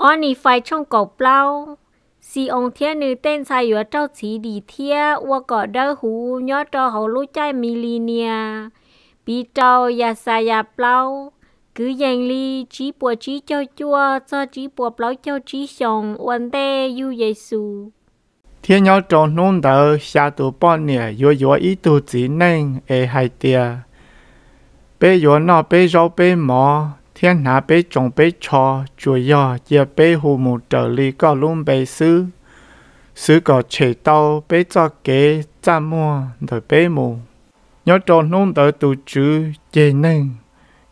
on ni phải trong cầu bao si ông thiên nữ tên sai yếu trao chỉ đi thia và có đỡ hú nhớ cho hậu lũ chai millenia bị trao ya sa ya bao cứ dành ly chỉ bùa chỉ cho chua cho chỉ bùa bao cho chỉ sòng quan tê yu giêsu thiên nhau trong nôn đỡ xa tù bọn nè yếu yếu ý tù chỉ nên e hai tia bé yếu nọ bé rau thiên hạ bế chồng bế cho chùa yò giờ bế hù mù trở lì có luôn bế sư sư có chế tao bế cho kế cha mua rồi bế mù nhớ cho nôn tới tụ chữ chế nâng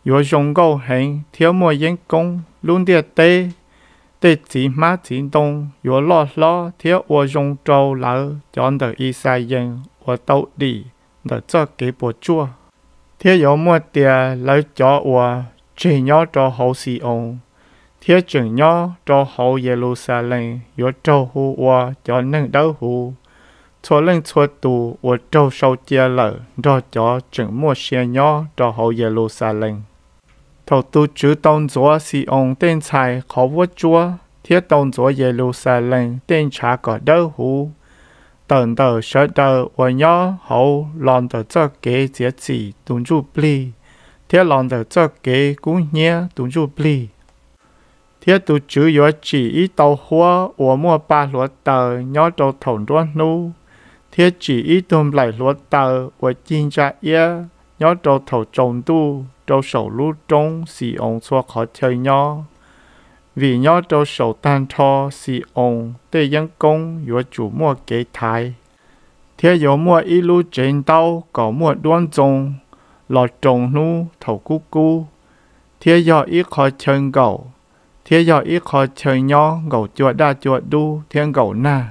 yếu dùng câu hành thiếu mua yên công luôn địa tê tê chỉ má chỉ đông yếu lo lo thiếu ô dùng trâu lỡ chọn được y sai yên ô tàu đi rồi cho kế bộ chua thiếu yếu mua tiền lấy cho ô chỉnh nhau cho hậu si ông thiết chỉnh nhau cho hậu Jerusalem yo cho hu wa cho nâng đau hu cho lên cho tù wa cho sau chia lở cho cho chỉnh mua xe nhau cho hậu Jerusalem thầu tu chữ tông chúa si ông tên tài khó vua chúa thiết tông chúa Jerusalem tên trả cả đau hu tần tờ sợ đờ, wa nhau hậu lòng tờ cho kế chế chỉ tuân chú bli thế lòng đầu cho kế cũng nhé tụng chú bì thế tụ chữ yếu chỉ ít tàu hoa ủa mua ba lúa tờ nhó đầu thổng đoan nu thế chỉ ý tôm lại lúa tờ ủa chín cha yê nhó đầu thầu trồng tu đầu sầu lũ trống xì ông xua khó chơi nhó vì nhó đầu sầu tan cho xì ông tê dân công yếu chủ mua kế thái thế yếu mua ít lũ trên tàu có mua đoan trông lò trồng nu thầu cú cú thiê do ít khó chơi gầu thiê do ít khó chơi nho gầu chuột đa chuột đu thiên gầu na